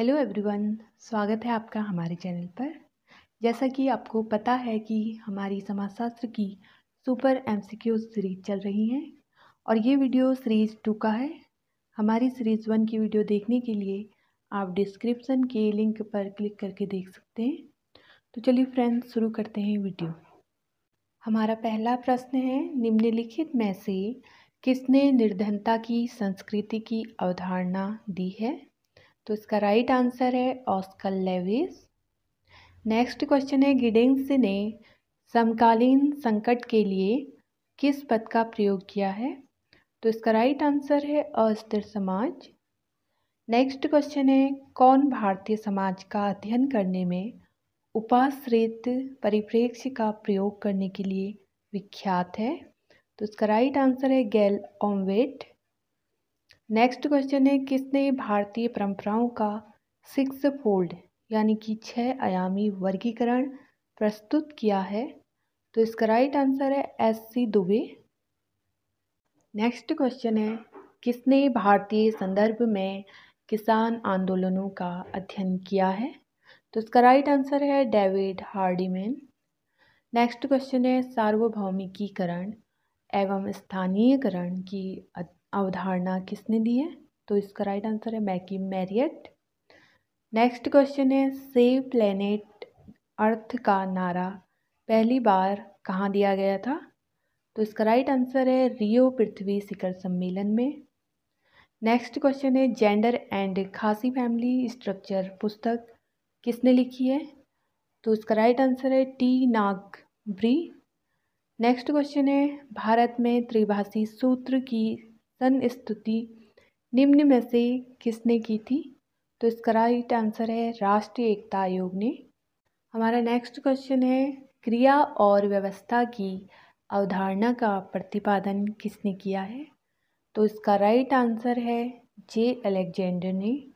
hello everyone स्वागत है आपका हमारे चैनल पर जैसा कि आपको पता है कि हमारी समाजशास्त्र की सुपर एमसीक्यू सीरीज चल रही हैं और ये वीडियो सीरीज़ टू का है हमारी सीरीज़ वन की वीडियो देखने के लिए आप डिस्क्रिप्शन के लिंक पर क्लिक करके देख सकते हैं तो चलिए फ्रेंड्स शुरू करते हैं वीडियो हमारा पहला प्रश्न है निम्नलिखित में से किसने निर्धनता की संस्कृति की अवधारणा दी है तो इसका राइट आंसर है ऑस्कर लेविस नेक्स्ट क्वेश्चन है गिडिंग्स ने समकालीन संकट के लिए किस पद का प्रयोग किया है तो इसका राइट आंसर है अस्थिर समाज नेक्स्ट क्वेश्चन है कौन भारतीय समाज का अध्ययन करने में उपाश्रित परिप्रेक्ष्य का प्रयोग करने के लिए विख्यात है तो इसका राइट आंसर है गैल ओमवेट नेक्स्ट क्वेश्चन है किसने भारतीय परंपराओं का सिक्स फोल्ड यानी कि छः आयामी वर्गीकरण प्रस्तुत किया है तो इसका राइट आंसर है S C Dube next question है किसने भारतीय संदर्भ में किसान आंदोलनों का अध्ययन किया है तो इसका राइट आंसर है डेविड हार्डीमैन नेक्स्ट क्वेश्चन है सार्वभौमिकीकरण एवं स्थानीयकरण की अवधारणा किसने दी है तो इसका राइट आंसर है मैकी मैरियट नेक्स्ट क्वेश्चन है सेव प्लेनेट अर्थ का नारा पहली बार कहाँ दिया गया था तो इसका राइट आंसर है रियो पृथ्वी शिखर सम्मेलन में नेक्स्ट क्वेश्चन है gender and Khasi family structure पुस्तक किसने लिखी है तो इसका राइट आंसर है T Nongbri next question है भारत में त्रिभाषी सूत्र की सन स्तुति निम्न में से किसने की थी तो इसका राइट आंसर है राष्ट्रीय एकता आयोग ने हमारा नेक्स्ट क्वेश्चन है क्रिया और व्यवस्था की अवधारणा का प्रतिपादन किसने किया है तो इसका राइट आंसर है जे अलेक्जेंडर ने